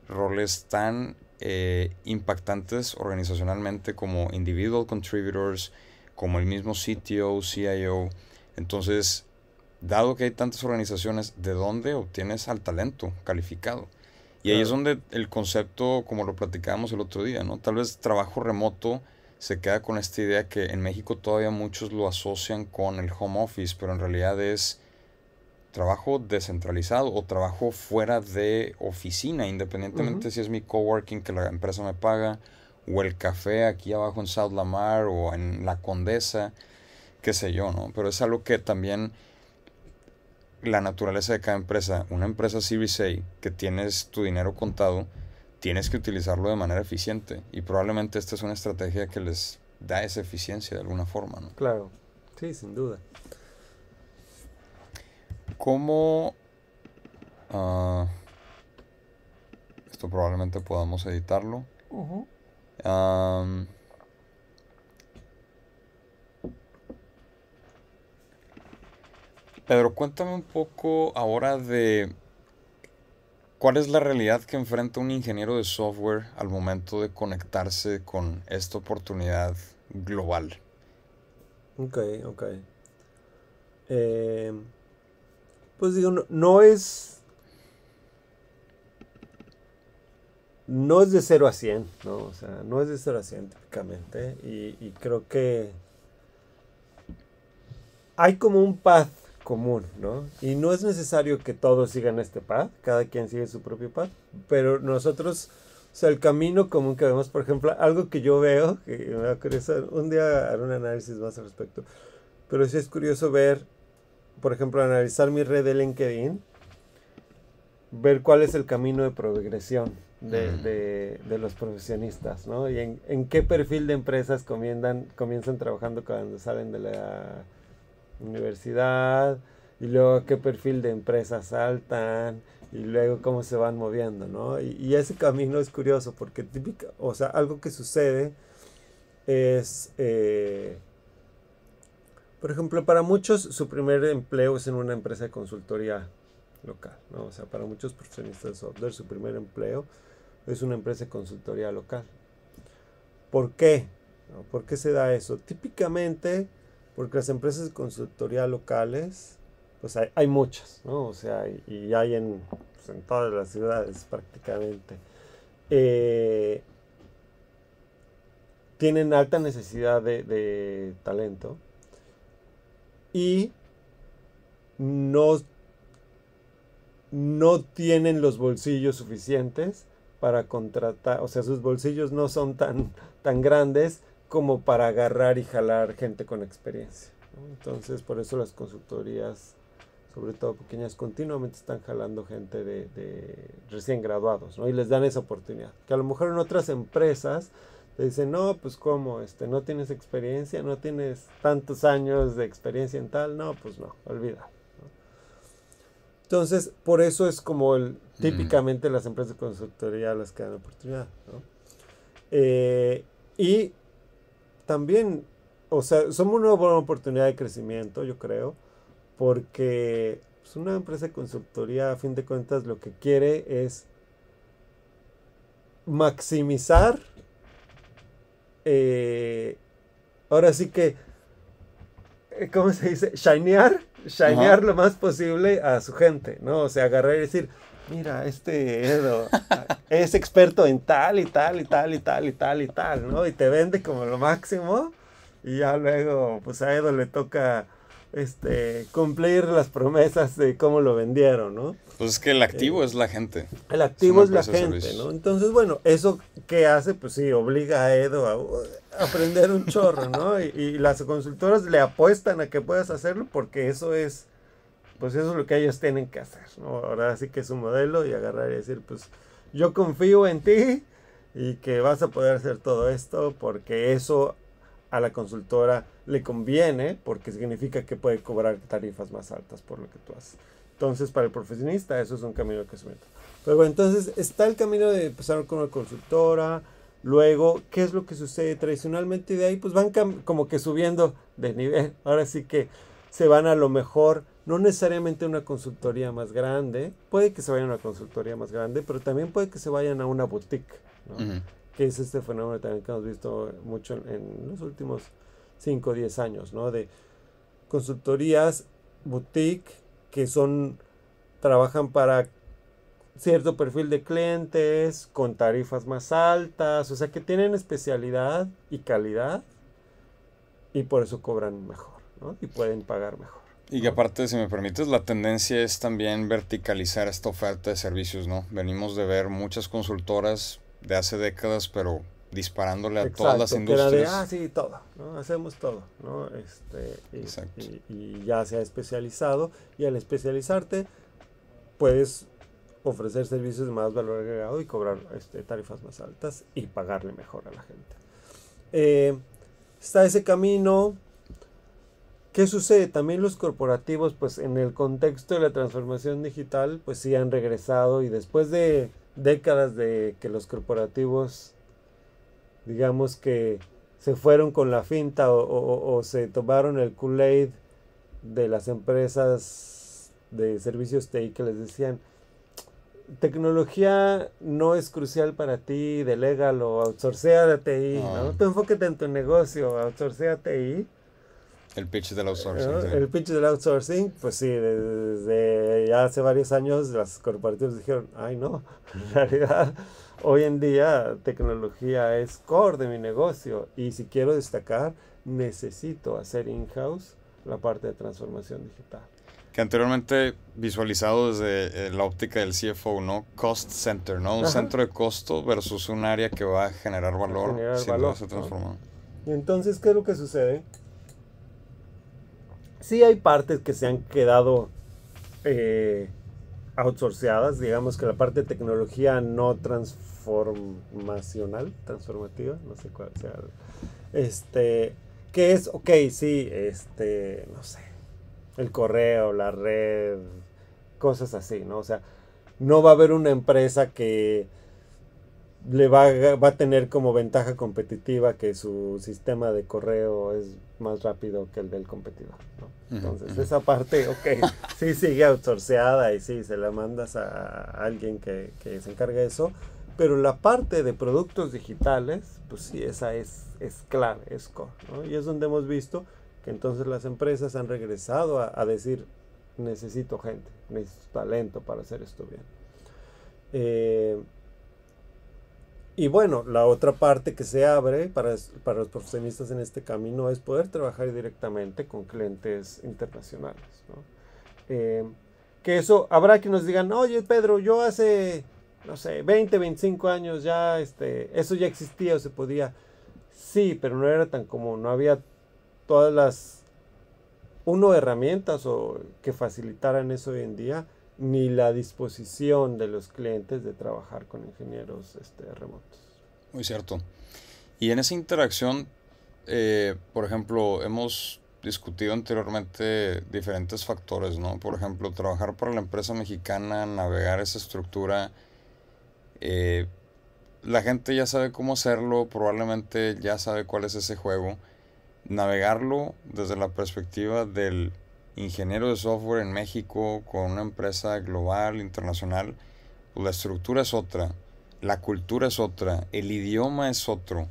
roles tan eh, impactantes organizacionalmente como individual contributors, como el mismo CTO, CIO. Entonces, dado que hay tantas organizaciones, ¿de dónde obtienes al talento calificado? Y ahí es donde el concepto, como lo platicábamos el otro día, ¿no? Tal vez trabajo remoto se queda con esta idea que en México todavía muchos lo asocian con el home office, pero en realidad es trabajo descentralizado o trabajo fuera de oficina, independientemente si es mi coworking que la empresa me paga o el café aquí abajo en South Lamar o en La Condesa, qué sé yo, ¿no? Pero es algo que también la naturaleza de cada empresa. Una empresa CBC que tienes tu dinero contado, tienes que utilizarlo de manera eficiente. Y probablemente esta es una estrategia que les da esa eficiencia de alguna forma, ¿no? Claro, sí, sin duda. ¿Cómo... Ah, esto probablemente podamos editarlo. Pedro, cuéntame un poco ahora de cuál es la realidad que enfrenta un ingeniero de software al momento de conectarse con esta oportunidad global. Ok, ok. Eh, pues digo, no, es... No es de 0 a 100, ¿no? O sea, no es de 0 a 100 típicamente. Y, y creo que hay como un path común, ¿no? Y no es necesario que todos sigan este path, cada quien sigue su propio path, pero nosotros, o sea, el camino común que vemos, por ejemplo, algo que yo veo, que me va a un día haré un análisis más al respecto, pero sí es curioso ver, por ejemplo, analizar mi red de LinkedIn, ver cuál es el camino de progresión de, de, de los profesionistas, ¿no? Y en, en, qué perfil de empresas comienzan, comienzan trabajando cuando salen de la universidad, y luego qué perfil de empresas saltan, y luego cómo se van moviendo, ¿no? Y, ese camino es curioso porque típica, o sea, algo que sucede es, eh, por ejemplo, para muchos su primer empleo es en una empresa de consultoría local, ¿no? O sea, para muchos profesionistas de software su primer empleo es una empresa de consultoría local. ¿Por qué? ¿Por qué se da eso? Típicamente porque las empresas de consultoría locales, pues hay, hay muchas, ¿no? O sea, y, hay pues, en, todas las ciudades prácticamente. Eh, tienen alta necesidad de, talento y no, no tienen los bolsillos suficientes para contratar, o sea, sus bolsillos no son tan, tan grandes como para agarrar y jalar gente con experiencia. Entonces, por eso las consultorías, sobre todo pequeñas, continuamente están jalando gente de, recién graduados, ¿no? Y les dan esa oportunidad. Que a lo mejor en otras empresas te dicen, no, pues cómo, este, no tienes experiencia, no tienes tantos años de experiencia en tal, no, pues no, olvida. Entonces, por eso es como el, mm. típicamente las empresas de consultoría las que dan oportunidad, ¿no? Eh, y también, o sea, somos una buena oportunidad de crecimiento, yo creo, porque es pues, una empresa de consultoría, a fin de cuentas, lo que quiere es maximizar. Eh, ahora sí que, eh, ¿cómo se dice? Shinear, shinear lo más posible a su gente, ¿no? O sea, agarrar y decir, mira, este Edo es experto en tal y tal y tal y tal y tal y tal, ¿no? Y te vende como lo máximo y ya luego, pues a Edo le toca este, cumplir las promesas de cómo lo vendieron, ¿no? Pues es que el activo eh, es la gente. El activo es, la gente, ¿no? Entonces, bueno, eso que hace, pues sí, obliga a Edo a, uh, aprender un chorro, ¿no? y, las consultoras le apuestan a que puedas hacerlo porque eso es pues eso es lo que ellos tienen que hacer, ¿no? Ahora sí que es un modelo y agarrar y decir, pues yo confío en ti y que vas a poder hacer todo esto porque eso a la consultora le conviene porque significa que puede cobrar tarifas más altas por lo que tú haces. Entonces, para el profesionista, eso es un camino que se mete. Pero bueno, entonces está el camino de empezar con una consultora, luego, ¿qué es lo que sucede tradicionalmente? Y de ahí, pues van como que subiendo de nivel. Ahora sí que se van a lo mejor no necesariamente una consultoría más grande, puede que se vayan a una consultoría más grande, pero también puede que se vayan a una boutique, que es este fenómeno también que hemos visto mucho en, los últimos 5 o 10 años, ¿no? de consultorías boutique que son, trabajan para cierto perfil de clientes, con tarifas más altas, o sea que tienen especialidad y calidad y por eso cobran mejor ¿no? y pueden pagar mejor. Y aparte, si me permites, la tendencia es también verticalizar esta oferta de servicios, ¿no? Venimos de ver muchas consultoras de hace décadas, pero disparándole a todas las industrias. De, ah, sí, todo, hacemos todo, ¿no? Este, y, ya se ha especializado, y al especializarte, puedes ofrecer servicios de más valor agregado y cobrar este, tarifas más altas y pagarle mejor a la gente. Eh, está ese camino, ¿Qué sucede? También los corporativos, pues en el contexto de la transformación digital, pues sí han regresado y después de décadas de que los corporativos, digamos que se fueron con la finta o, se tomaron el Kool-Aid de las empresas de servicios TI que les decían, tecnología no es crucial para ti, delégalo, de TI, ¿no? te Tú en tu negocio, outsourcea TI el pitch del outsourcing. El pitch del outsourcing, pues sí, desde ya hace varios años las corporativas dijeron, ay no, en realidad hoy en día tecnología es core de mi negocio y si quiero destacar, necesito hacer in-house la parte de transformación digital. Que anteriormente visualizado desde eh, la óptica del CFO, ¿no? Cost center, ¿no? Un centro de costo versus un área que va a generar valor. Generar si valor, lo Y entonces, ¿qué es lo que sucede? sí hay partes que se han quedado eh, outsourceadas, digamos que la parte de tecnología no transformacional, transformativa, no sé cuál sea. Este, que es, ok, sí, este, no sé, el correo, la red, cosas así, ¿no? O sea, no va a haber una empresa que le va, a tener como ventaja competitiva que su sistema de correo es más rápido que el del competidor. Entonces, esa parte, ok, sí sigue outsourceada y sí, se la mandas a alguien que, se encargue de eso, pero la parte de productos digitales, pues sí, esa es, es clave, es core. Y es donde hemos visto que entonces las empresas han regresado a, decir, necesito gente, necesito talento para hacer esto bien. Eh, y bueno, la otra parte que se abre para, los profesionistas en este camino es poder trabajar directamente con clientes internacionales. Eh, que eso, habrá que nos digan, oye Pedro, yo hace, no sé, 20, 25 años ya, este, eso ya existía o se podía. Sí, pero no era tan como no había todas las, uno, herramientas o, que facilitaran eso hoy en día ni la disposición de los clientes de trabajar con ingenieros este, remotos. Muy cierto. Y en esa interacción, eh, por ejemplo, hemos discutido anteriormente diferentes factores, ¿no? Por ejemplo, trabajar para la empresa mexicana, navegar esa estructura. Eh, la gente ya sabe cómo hacerlo, probablemente ya sabe cuál es ese juego. Navegarlo desde la perspectiva del ingeniero de software en México con una empresa global, internacional, pues, la estructura es otra, la cultura es otra, el idioma es otro,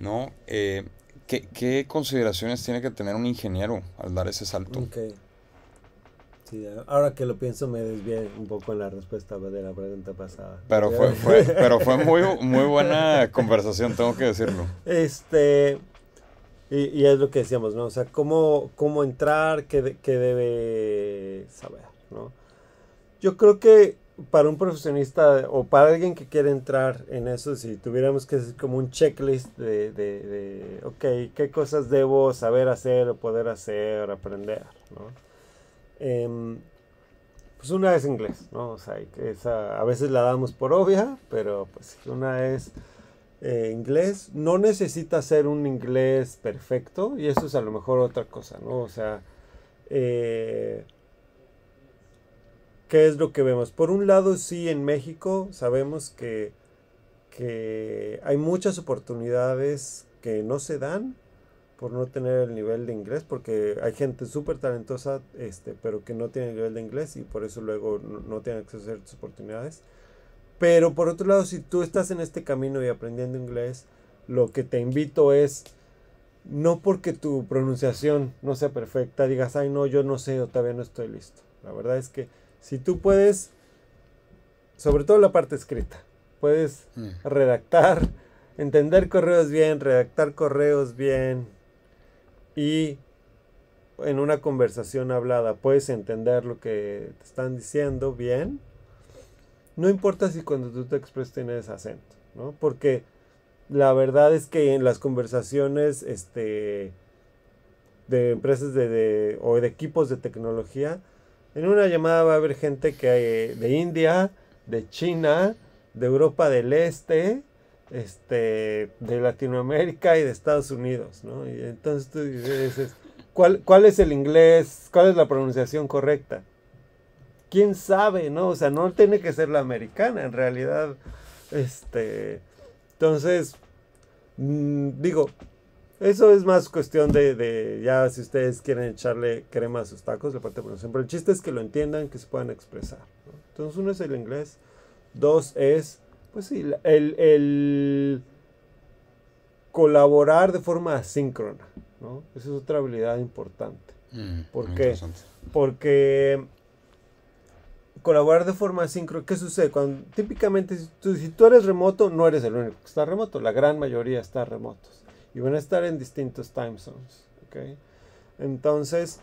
¿no? Eh, ¿qué, consideraciones tiene que tener un ingeniero al dar ese salto? Ok. Sí, ahora que lo pienso me desvié un poco en la respuesta de la pregunta pasada. Pero fue, pero fue muy, muy buena conversación, tengo que decirlo. Este, y, es lo que decíamos, ¿no? O sea, cómo, cómo entrar, qué, qué debe saber, ¿no? Yo creo que para un profesionista o para alguien que quiere entrar en eso, si tuviéramos que hacer como un checklist de, de, ok, qué cosas debo saber hacer o poder hacer, aprender, ¿no? Em, pues una es inglés, ¿no? O sea, a veces la damos por obvia, pero pues una es eh, inglés. No necesita ser un inglés perfecto y eso es a lo mejor otra cosa, ¿no? O sea, eh, ¿qué es lo que vemos? Por un lado, sí, en México sabemos que, que hay muchas oportunidades que no se dan por no tener el nivel de inglés, porque hay gente súper talentosa, este, pero que no tiene el nivel de inglés y por eso luego no, no tiene acceso a ciertas oportunidades. Pero por otro lado, si tú estás en este camino y aprendiendo inglés, lo que te invito es, no porque tu pronunciación no sea perfecta, digas, ay no, yo no sé, o todavía no estoy listo. La verdad es que si tú puedes, sobre todo la parte escrita, puedes mm. redactar, entender correos bien, redactar correos bien y en una conversación hablada puedes entender lo que te están diciendo bien no importa si cuando tú te expresas tienes acento, ¿no? Porque la verdad es que en las conversaciones este, de empresas de, o de equipos de tecnología, en una llamada va a haber gente que hay eh, de India, de China, de Europa del Este, este, de Latinoamérica y de Estados Unidos, ¿no? Y entonces tú dices, ¿cuál, ¿cuál es el inglés? ¿Cuál es la pronunciación correcta? quién sabe, ¿no? O sea, no tiene que ser la americana, en realidad. Este. Entonces, mm, digo, eso es más cuestión de, ya si ustedes quieren echarle crema a sus tacos, la parte de pronunciación. Pero el chiste es que lo entiendan, que se puedan expresar. Entonces, uno es el inglés, dos es, pues sí, el, colaborar de forma asíncrona. ¿no? Esa es otra habilidad importante. Mm, ¿Por qué? Porque colaborar de forma asíncrona, ¿qué sucede? Cuando típicamente si tú, eres remoto, no eres el único que está remoto, la gran mayoría está remotos y van a estar en distintos time zones, Entonces,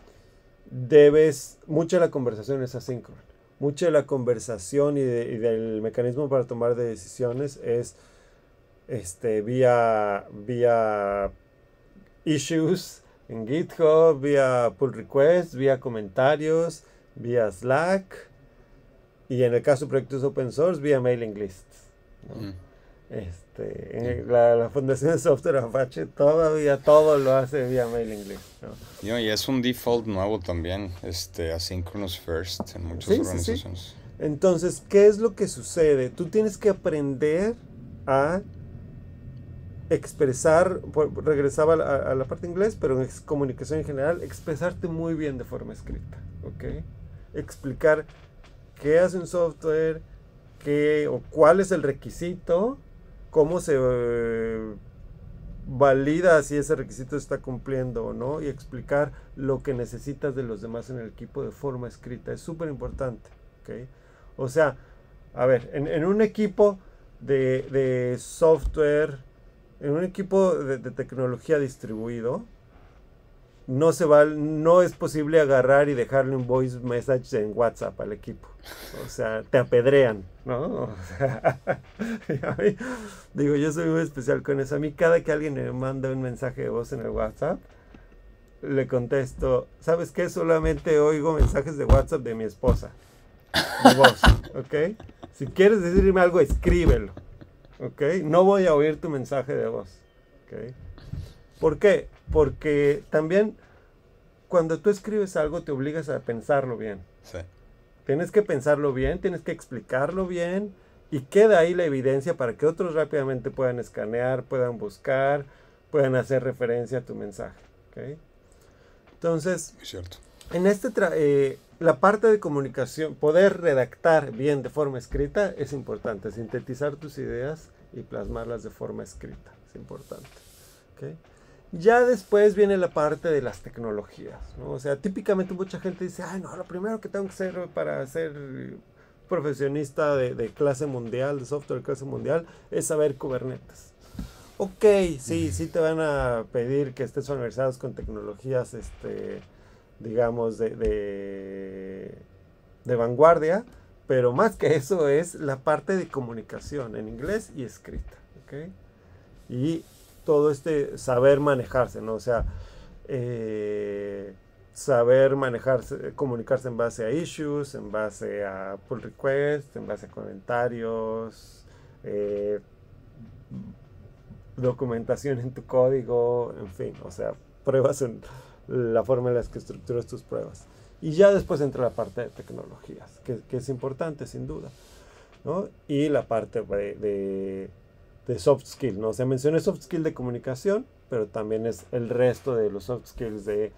debes, mucha de la conversación es asíncrona, mucha de la conversación y, del mecanismo para tomar decisiones es este, vía, vía issues en GitHub, vía pull requests, vía comentarios, vía Slack, y en el caso de proyectos open source, vía mailing lists. Mm. Este, mm. la, Fundación de Software Apache todavía todo lo hace vía mailing list. ¿no? Y es un default nuevo también, este, asynchronous first en muchas organizaciones. Entonces, ¿qué es lo que sucede? Tú tienes que aprender a expresar, regresaba a, la parte inglés, pero en comunicación en general, expresarte muy bien de forma escrita, Explicar qué hace un software, qué, o cuál es el requisito, cómo se eh, valida si ese requisito está cumpliendo o no, y explicar lo que necesitas de los demás en el equipo de forma escrita. Es súper importante. O sea, a ver, en, un equipo de, software, en un equipo de, de tecnología distribuido, no se va, no es posible agarrar y dejarle un voice message en WhatsApp al equipo. O sea, te apedrean, ¿no? digo, yo soy muy especial con eso. A mí cada que alguien me manda un mensaje de voz en el WhatsApp, le contesto, ¿sabes qué? Solamente oigo mensajes de WhatsApp de mi esposa. Mi voz, ¿ok? Si quieres decirme algo, escríbelo, ¿ok? No voy a oír tu mensaje de voz, ¿ok? ¿Por qué? porque también cuando tú escribes algo te obligas a pensarlo bien. Sí. Tienes que pensarlo bien, tienes que explicarlo bien y queda ahí la evidencia para que otros rápidamente puedan escanear, puedan buscar, puedan hacer referencia a tu mensaje. ¿okay? Entonces, en este eh, la parte de comunicación, poder redactar bien de forma escrita es importante. Sintetizar tus ideas y plasmarlas de forma escrita es importante. ¿okay? Ya después viene la parte de las tecnologías, ¿no? O sea, típicamente mucha gente dice, ay, no, lo primero que tengo que hacer para ser profesionista de, clase mundial, de software de clase mundial, es saber Kubernetes. Ok, sí, sí te van a pedir que estés familiarizados con tecnologías, este, digamos, de, de, de vanguardia, pero más que eso es la parte de comunicación en inglés y escrita, ¿ok? Y todo este saber manejarse, ¿no? O sea, eh, saber manejarse, comunicarse en base a issues, en base a pull requests, en base a comentarios, eh, documentación en tu código, en fin, o sea, pruebas en la forma en la que estructuras tus pruebas. Y ya después entra la parte de tecnologías, que, es importante sin duda, ¿no? Y la parte de de soft skill, ¿no? se sea, soft skill de comunicación, pero también es el resto de los soft skills de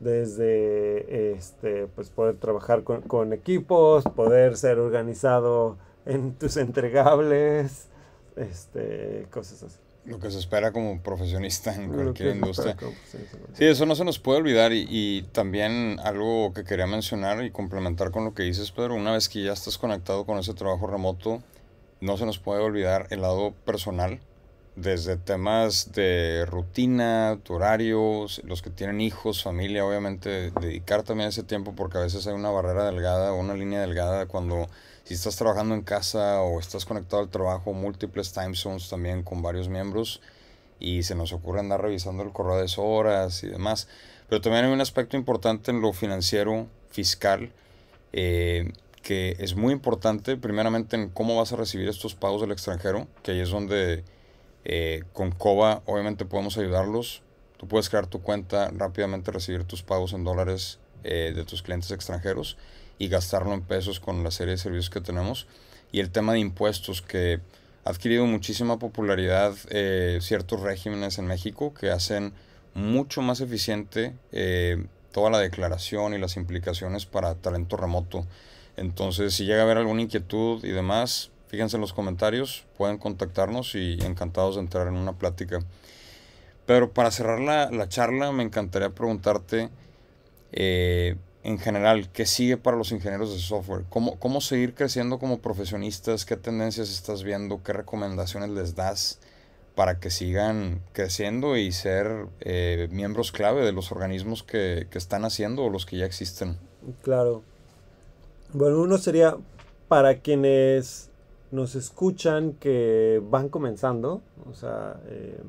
desde este pues poder trabajar con, equipos, poder ser organizado en tus entregables, este, cosas así. Lo que se espera como profesionista en cualquier industria. sí, eso no se nos puede olvidar y, y, también algo que quería mencionar y complementar con lo que dices, Pedro, una vez que ya estás conectado con ese trabajo remoto, no se nos puede olvidar el lado personal, desde temas de rutina, horarios, los que tienen hijos, familia, obviamente dedicar también ese tiempo porque a veces hay una barrera delgada o una línea delgada cuando si estás trabajando en casa o estás conectado al trabajo, múltiples time zones también con varios miembros y se nos ocurre andar revisando el correo de horas y demás. Pero también hay un aspecto importante en lo financiero, fiscal. Eh, que es muy importante, primeramente, en cómo vas a recibir estos pagos del extranjero, que ahí es donde eh, con COBA obviamente podemos ayudarlos. Tú puedes crear tu cuenta, rápidamente recibir tus pagos en dólares eh, de tus clientes extranjeros y gastarlo en pesos con la serie de servicios que tenemos. Y el tema de impuestos, que ha adquirido muchísima popularidad eh, ciertos regímenes en México que hacen mucho más eficiente toda la declaración y las implicaciones para talento remoto. Entonces, si llega a haber alguna inquietud y demás, fíjense en los comentarios, pueden contactarnos y encantados de entrar en una plática. Pero para cerrar la, charla, me encantaría preguntarte eh, en general, ¿qué sigue para los ingenieros de software? ¿Cómo, ¿Cómo seguir creciendo como profesionistas? ¿Qué tendencias estás viendo? ¿Qué recomendaciones les das para que sigan creciendo y ser eh, miembros clave de los organismos que están haciendo o los que ya existen? Claro, bueno, uno sería para quienes nos escuchan que van comenzando, o sea, em,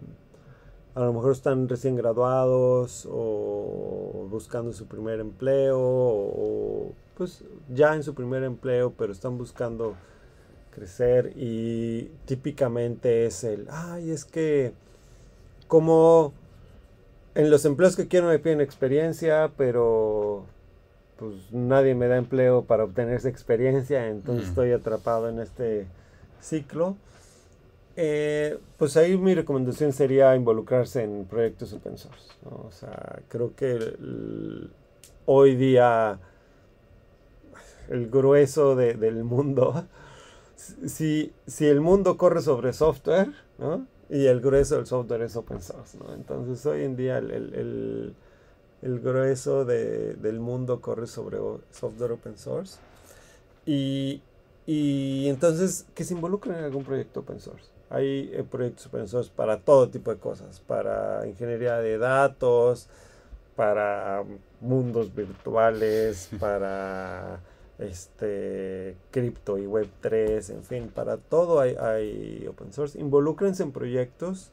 a lo mejor están recién graduados o buscando su primer empleo o pues ya en su primer empleo, pero están buscando crecer y típicamente es el, ay, es que como en los empleos que quiero me piden experiencia, pero pues nadie me da empleo para obtener esa experiencia, entonces estoy atrapado en este ciclo. Eh, pues ahí mi recomendación sería involucrarse en proyectos open source. O sea, creo que hoy día el grueso de, del mundo, si, si el mundo corre sobre software, ¿no? y el grueso del software es open source, entonces hoy en día el el grueso del mundo corre sobre software open source. Y, entonces que se involucren en algún proyecto open source. Hay eh, proyectos open source para todo tipo de cosas, para ingeniería de datos, para mundos virtuales, para este cripto y web 3, en fin, para todo hay, hay open source. Involúcrense en proyectos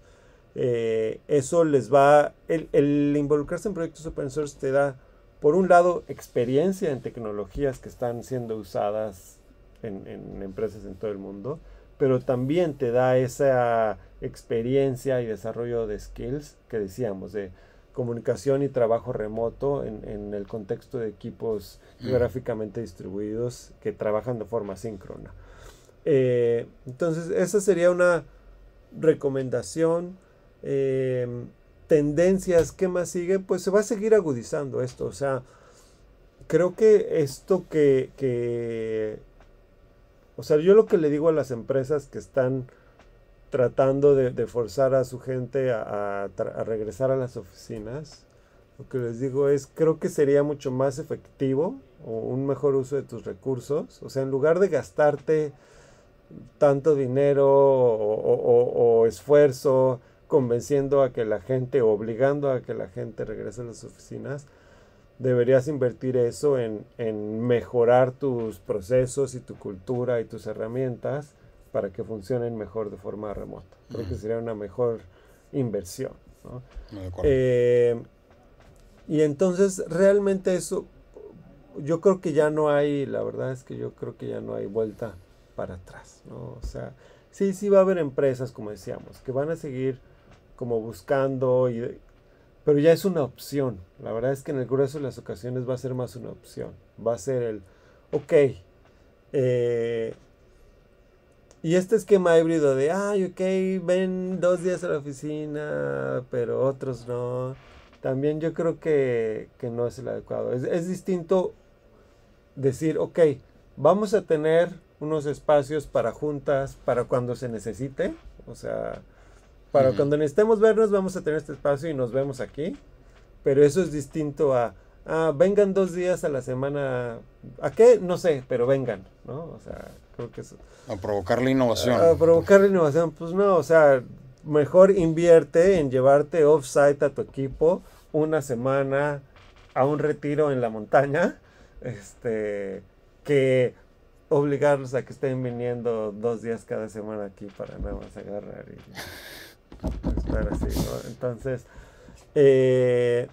eh, eso les va, el, involucrarse en proyectos open source te da, por un lado, experiencia en tecnologías que están siendo usadas en, empresas en todo el mundo, pero también te da esa experiencia y desarrollo de skills que decíamos, de comunicación y trabajo remoto en, el contexto de equipos geográficamente mm. distribuidos que trabajan de forma síncrona. Eh, entonces, esa sería una recomendación. Eh, tendencias, qué más sigue, pues se va a seguir agudizando esto. O sea, creo que esto que, o sea, yo lo que le digo a las empresas que están tratando de, forzar a su gente a, regresar a las oficinas, lo que les digo es, creo que sería mucho más efectivo o un mejor uso de tus recursos. O sea, en lugar de gastarte tanto dinero o esfuerzo convenciendo a que la gente, obligando a que la gente regrese a las oficinas, deberías invertir eso en, mejorar tus procesos y tu cultura y tus herramientas para que funcionen mejor de forma remota. Creo que sería una mejor inversión. ¿no? Eh, y entonces realmente eso, yo creo que ya no hay, la verdad es que yo creo que ya no hay vuelta para atrás. ¿no? O sea, sí, sí va a haber empresas, como decíamos, que van a seguir como buscando, y, pero ya es una opción. La verdad es que en el grueso de las ocasiones va a ser más una opción. Va a ser el, ok, eh, y este esquema híbrido de, ay, ok, ven dos días a la oficina, pero otros no, también yo creo que, no es el adecuado. Es, es distinto decir, ok, vamos a tener unos espacios para juntas, para cuando se necesite, o sea, para cuando necesitemos vernos, vamos a tener este espacio y nos vemos aquí. Pero eso es distinto a, ah, vengan dos días a la semana. ¿A qué? No sé, pero vengan, ¿no? O sea, creo que eso. A provocar la innovación. A, provocar la innovación, pues no, o sea, mejor invierte en llevarte off-site a tu equipo una semana a un retiro en la montaña, este, que obligarlos a que estén viniendo dos días cada semana aquí para nada más agarrar y... Entonces, eh,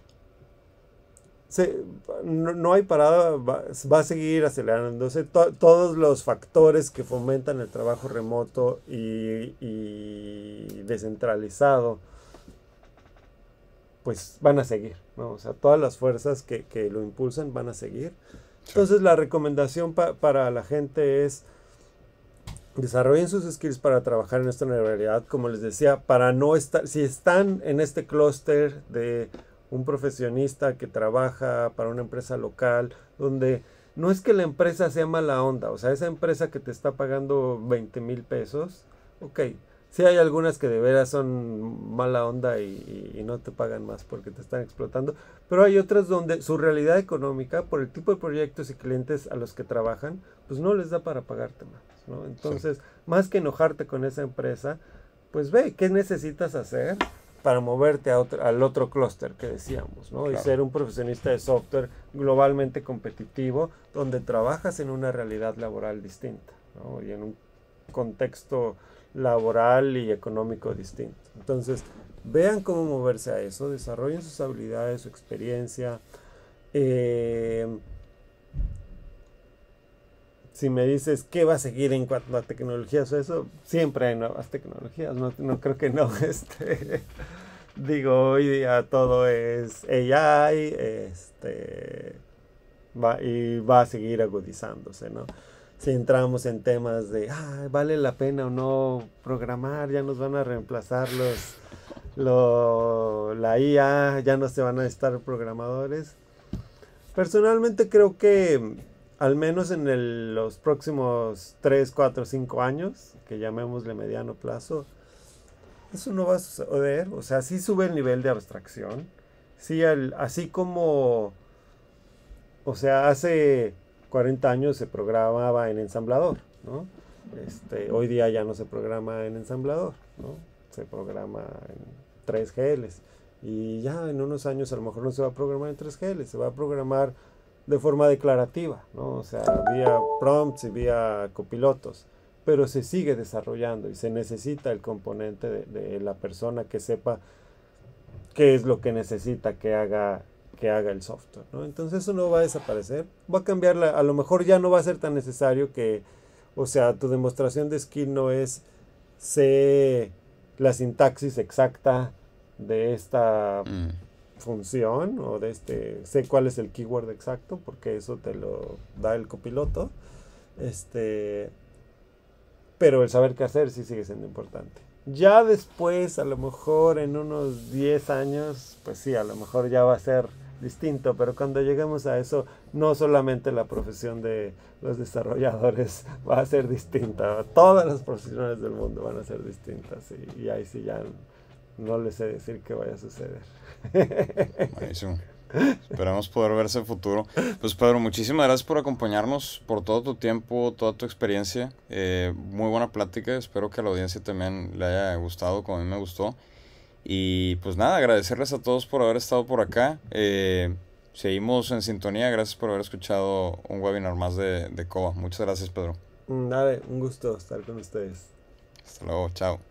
no, hay parada, va, a seguir acelerándose. todos los factores que fomentan el trabajo remoto y, descentralizado, pues van a seguir, ¿no? todas las fuerzas que, lo impulsan van a seguir. Entonces, la recomendación para la gente es desarrollen sus skills para trabajar en esta realidad, como les decía, para no estar, si están en este clúster de un profesionista que trabaja para una empresa local, donde no es que la empresa sea mala onda, o sea, esa empresa que te está pagando 20 mil pesos, ok, sí hay algunas que de veras son mala onda y, no te pagan más porque te están explotando, pero hay otras donde su realidad económica, por el tipo de proyectos y clientes a los que trabajan, pues no les da para pagarte más, ¿no? Entonces, más que enojarte con esa empresa, pues ve qué necesitas hacer para moverte al otro clúster que decíamos, ¿no? Y ser un profesionista de software globalmente competitivo, donde trabajas en una realidad laboral distinta, ¿no? Y en un contexto laboral y económico distinto. Entonces, vean cómo moverse a eso, desarrollen sus habilidades, su experiencia. Eh, si me dices qué va a seguir en cuanto a tecnologías o eso, siempre hay nuevas tecnologías, no, creo que no. Este, digo, hoy día todo es AI, este, y va a seguir agudizándose, ¿no? Si entramos en temas de, vale la pena o no programar, ya nos van a reemplazar los, la IA, ya no se van a estar programadores. Personalmente creo que al menos en los próximos 3, 4, 5 años, que llamémosle mediano plazo, eso no va a suceder. O sea, sí sube el nivel de abstracción. Sí, así como, o sea, hace 40 años se programaba en ensamblador, ¿no? Este, hoy día ya no se programa en ensamblador, Se programa en 3 GLs. Y ya en unos años a lo mejor no se va a programar en 3 GLs. se va a programar de forma declarativa, ¿no? o sea, vía prompts y vía copilotos, pero se sigue desarrollando y se necesita el componente de, la persona que sepa qué es lo que necesita que haga que haga el software. ¿no? Entonces eso no va a desaparecer. Va a cambiar, a lo mejor ya no va a ser tan necesario que, o sea, tu demostración de skill no es sé la sintaxis exacta de esta mm función o de este, sé cuál es el keyword exacto porque eso te lo da el copiloto, este, pero el saber qué hacer sí sigue siendo importante. Ya después, a lo mejor en unos 10 años, pues sí, a lo mejor ya va a ser distinto, pero cuando lleguemos a eso, no solamente la profesión de los desarrolladores va a ser distinta, todas las profesiones del mundo van a ser distintas y ahí sí ya no les sé decir qué vaya a suceder. Buenísimo. Esperamos poder verse en futuro. Pues Pedro, muchísimas gracias por acompañarnos, por todo tu tiempo, toda tu experiencia. Eh, muy buena plática. Espero que a la audiencia también le haya gustado, como a mí me gustó. Y pues nada, agradecerles a todos por haber estado por acá. Eh, seguimos en sintonía. Gracias por haber escuchado un webinar más de, de COBA. Muchas gracias, Pedro. Nada, un gusto estar con ustedes. Hasta luego, chao.